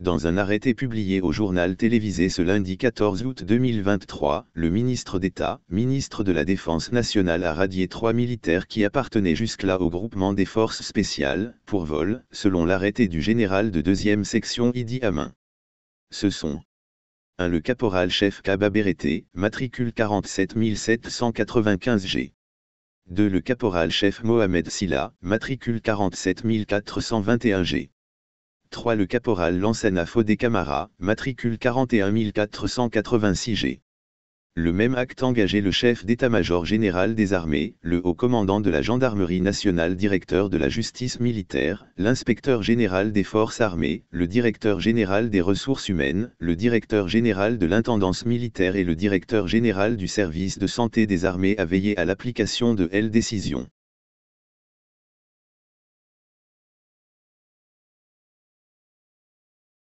Dans un arrêté publié au journal télévisé ce lundi 14 août 2023, le ministre d'État, ministre de la Défense nationale a radié trois militaires qui appartenaient jusque-là au groupement des forces spéciales, pour vol, selon l'arrêté du général de deuxième section Idi Amin. Ce sont 1. Le caporal-chef Kaba Berete, matricule 47795G. 2. Le caporal-chef Mohamed Silla, matricule 47421G. 3 le caporal faux des camarades, matricule 41486 G. Le même acte engageait le chef d'état-major général des armées, le haut commandant de la gendarmerie nationale directeur de la justice militaire, l'inspecteur général des forces armées, le directeur général des ressources humaines, le directeur général de l'intendance militaire et le directeur général du service de santé des armées à veiller à l'application de L décision.